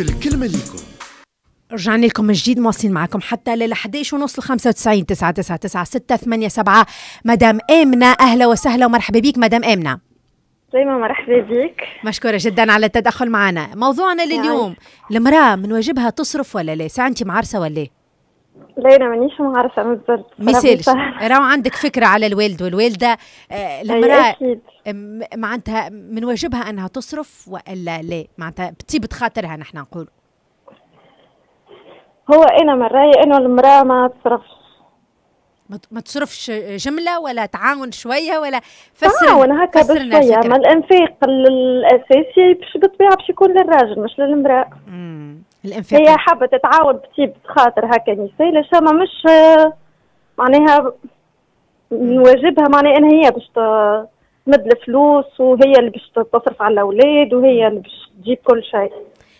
الكلمة ليكم رجعنا لكم من جديد مواصلين معكم حتى لل 11 ونص 95 999 7 مدام آمنة أهلا وسهلا ومرحبا بك مدام آمنة دايما مرحبا بك مشكورة جدا على التدخل معنا موضوعنا لليوم نعم. المرأة من واجبها تصرف ولا لا ساعة أنت معرسة ولا لا لا انا مانيش ما عارفه انا بالظبط مثالش راهو عندك فكره على الوالد والوالده آه، المراه أيوة، معناتها من واجبها انها تصرف والا لا معناتها بتيبة خاطرها نحن نقول هو انا من رايي انه المراه ما تصرفش ما تصرفش جملة ولا تعاون شوية ولا فسر تعاون هكا بشوية ما الإنفاق الأساسي باش بالطبيعة باش يكون للراجل مش للمرأة. الانفاق هي حابه تتعاون بطيبه خاطر هكا نساء ما مش آه، معناها واجبها معناها ان هي باش تمد الفلوس وهي اللي باش تصرف على الاولاد وهي اللي باش تجيب كل شيء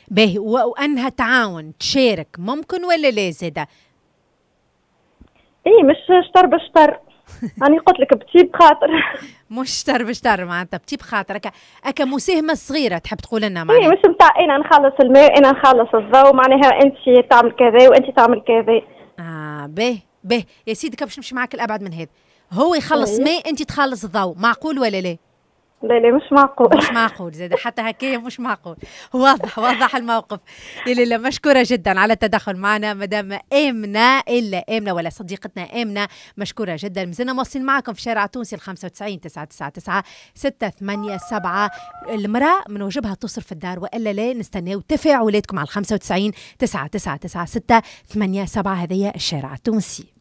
باهي وانها تعاون تشارك ممكن ولا لا زاده اي مش شطر بشطر انا قلت لك خاطر مش شطر بشطر معناتها بتيب خاطر هكا مساهمه صغيره تحب تقول لنا إيه، معناتها مش نتاع إيه، انا نخلص الماء إيه، انا نخلص الضوء معناها انت تعمل كذا وانت تعمل كذا اه به به يا سيدي كبش نمشي معاك الابعد من هذا هو يخلص طيب. ماء انت تخلص الضوء معقول ولا لا؟ لا لا مش معقول مش معقول زاد حتى هكايا مش معقول واضح واضح الموقف يا لاله مشكوره جدا على التدخل معنا مدام امنه الا امنه ولا صديقتنا امنه مشكوره جدا مازلنا مواصلين معكم في شارع تونسي ال 95 999 687 المراه من وجبها تصرف الدار والا لا نستناو تفاعلاتكم على ال 95 999 687 هذايا الشارع التونسي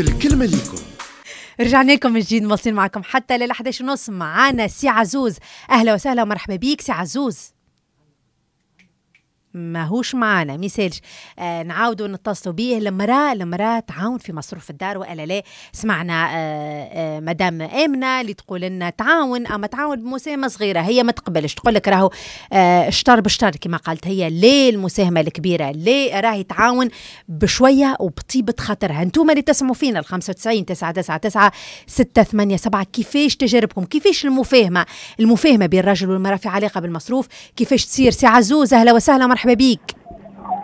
الكلمة ليكم رجعنا لكم جديد مواصلين معكم حتى ليلة 11 ونص معانا سي عزوز اهلا وسهلا ومرحبا بيك سي عزوز ماهوش معانا مثالش آه نعاودوا نتصلوا بيه المراه المراه تعاون في مصروف الدار والا لا سمعنا آه آه مدام امنه اللي تقول لنا تعاون اما تعاون بمساهمه صغيره هي ما تقبلش تقول لك راهو آه شطر بشطر كما قالت هي ليه المساهمه الكبيره ليه راهي تعاون بشويه وبطيبه خاطرها انتم اللي تسمعوا فينا ال 95 999 687 كيفاش تجاربكم كيفاش المفاهمه المفاهمه بين الرجل والمراه في علاقه بالمصروف كيفاش تصير ساعه زوز اهلا وسهلا مرحبا بيك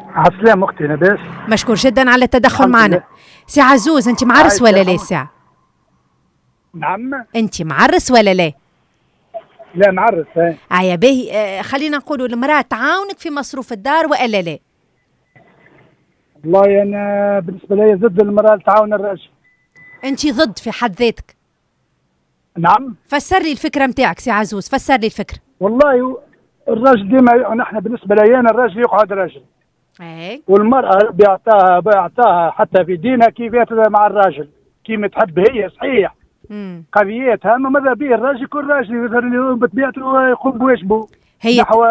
عسلام اختي لاباس مشكور جدا على التدخل معنا سي عزوز انت معرس ولا لا سي نعم انت معرس ولا لا لا معرس اه يا باهي خلينا نقولوا المرأة تعاونك في مصروف الدار ولا لا والله انا بالنسبة لي ضد المرأة تعاون الرجل انت ضد في حد ذاتك نعم فسر لي الفكرة نتاعك سي عزوز فسر لي الفكرة والله الراجل ديما نحن بالنسبه لي انا الراجل يقعد راجل أيه. والمراه بيعطاها بيعطاها حتى في دينها كيف مع الراجل كيما تحب هي صحيح امم قضيتها اما ماذا به الراجل يكون راجل بطبيعته يقوم بواجبه هي نحو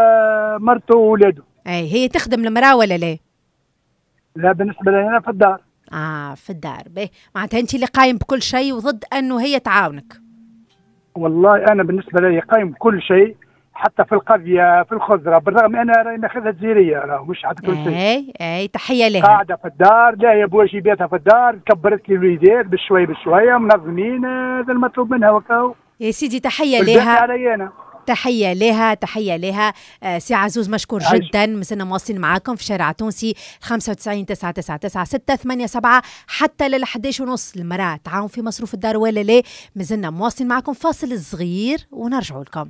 مرته واولاده اي هي تخدم المراه ولا لا؟ لا بالنسبه لي انا في الدار اه في الدار به معناتها انت اللي قايم بكل شيء وضد انه هي تعاونك والله انا بالنسبه لي قايم بكل شيء حتى في القضية في الخضرة بالرغم أنا راني ناخذها جزيرية راه مش كل شيء. أي أي تحية لها قاعدة في الدار لا بواجباتها في الدار كبرت لي الوليدات بالشوية بالشوية منظمين هذا آه، المطلوب منها وكاو يا سيدي تحية لها علي أنا تحية لها تحية لها آه سي عزوز مشكور عايش. جدا مثلنا مواصلين معاكم في شارع تونسي 95 999 687 حتى لل 11 ونص المرأة تعاون في مصروف الدار ولا لا مازلنا مواصلين معاكم فاصل صغير ونرجعوا لكم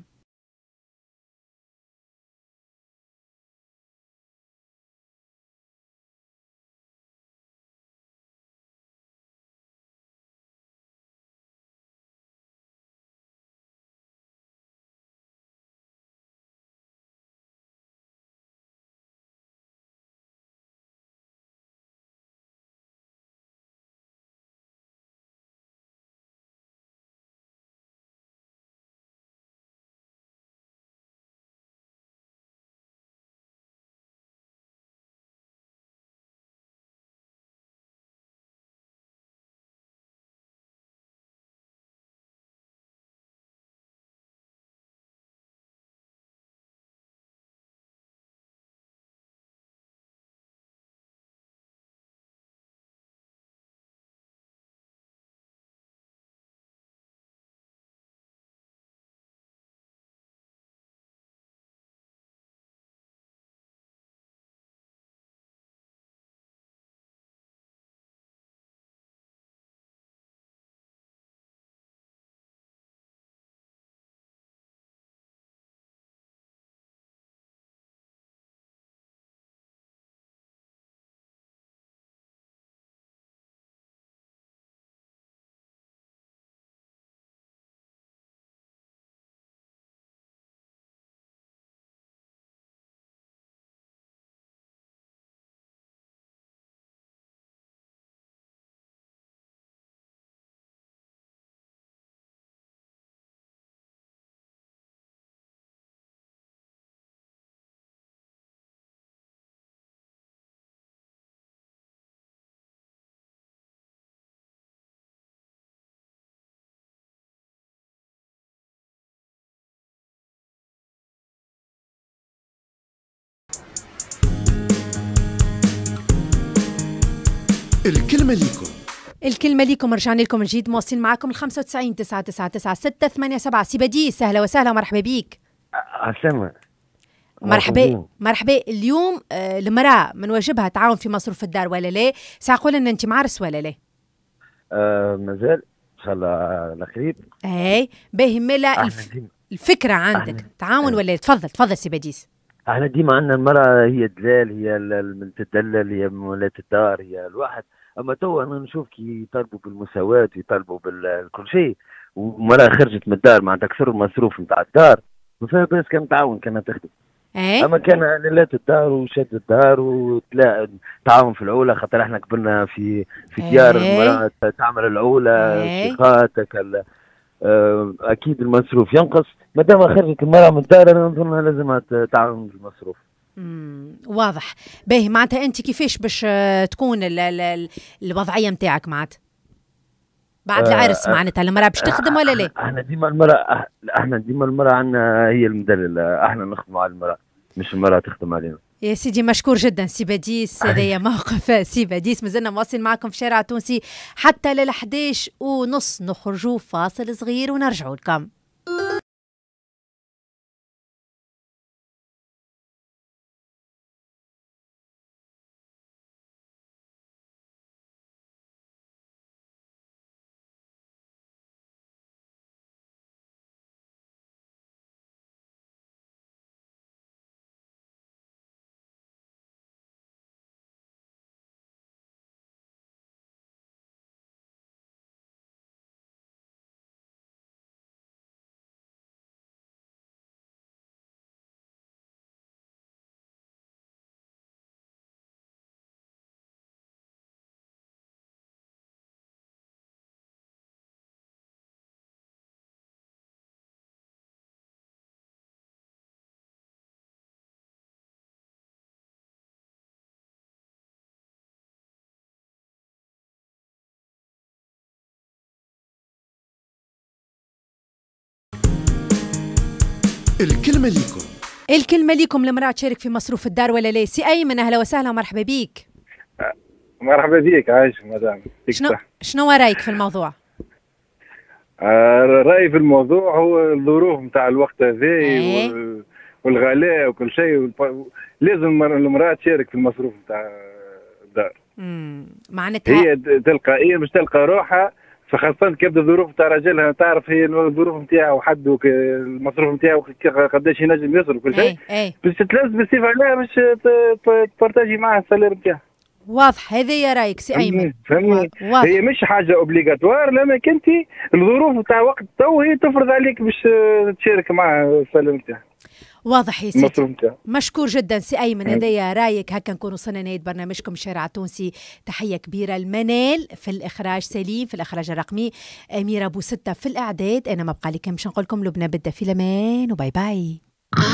الكلمة ليكم الكلمة ليكم رجعنا لكم من جديد مواصلين معاكم ال 95 999 687 سيبادي سهلة وسهلة ومرحبا بيك عسلامة مرحبا مرحبا اليوم آه المرأة من واجبها تعاون في مصروف الدار ولا لا؟ سأقول أن أنت معرس ولا لا؟ آه مازال إن شاء الله على إي باهي الفكرة عندك تعاون ولا تفضل تفضل سي بديس احنا ديما عندنا المرأة هي دلال هي من تدلل هي مولات الدار هي الواحد اما توا انا نشوف كي يطالبوا بالمساواة ويطالبوا بكل شيء ومرأة خرجت من الدار معناتها كسر المصروف نتاع الدار وفيها بس كان تعاون كان تخدم أي. اما كان ليلات الدار وشد الدار وتلا تعاون في العولة خاطر احنا كبرنا في في ديار إيه؟ المرأة تعمل العولة إيه؟ شيخات آه، اكيد المصروف ينقص ما دام خرجت المراه من الدار انا نظنها لازمها تعاون المصروف واضح باهي معناتها انت كيفاش باش آه، تكون الـ الـ الوضعيه نتاعك معناتها بعد آه، العرس معناتها المراه باش تخدم ولا لا؟ احنا ديما المراه احنا ديما المراه عندنا هي المدلله احنا نخدموا على المراه مش المراه تخدم علينا يا سيدي مشكور جدا سي باديس هذايا موقف سي باديس مازلنا مواصل معكم في شارع تونسي حتى لل 11 ونص نخرجوا فاصل صغير ونرجعوا لكم الكلمة ليكم الكلمة ليكم المرأة تشارك في مصروف الدار ولا لا؟ سي أيمن أهلا وسهلا ومرحبا بيك مرحبا بيك عايش مدام شنو شنو رايك في الموضوع؟ آه، رايي في الموضوع هو الظروف نتاع الوقت هذا إيه. والغلاء وكل شيء لازم المراه تشارك في المصروف نتاع الدار معناتها هي تلقائيا باش تلقى روحها فخاصة كيبدا الظروف تاع راجلها تعرف هي الظروف نتاعها وحد المصروف نتاعها قداش ينجم يصرف كل شيء إيه، إيه. باش تلازم السيف عليها باش تبارتاجي معاه السالير نتاعها واضح هذا يا رايك سي ايمن فهمني هي مش حاجه اوبليغاتوار لما انت الظروف نتاع وقت تو هي تفرض عليك باش تشارك مع السالير نتاعها واضح يا سيدي مشكور جدا سي ايمن أيوة. هذايا رايك هكا نكون وصلنا نهايه برنامجكم شارع تونسي تحيه كبيره المنال في الاخراج سليم في الاخراج الرقمي اميره بوسته في الاعداد انا ما بقى لي كان باش نقول لكم لبنى بدا في لمان وباي باي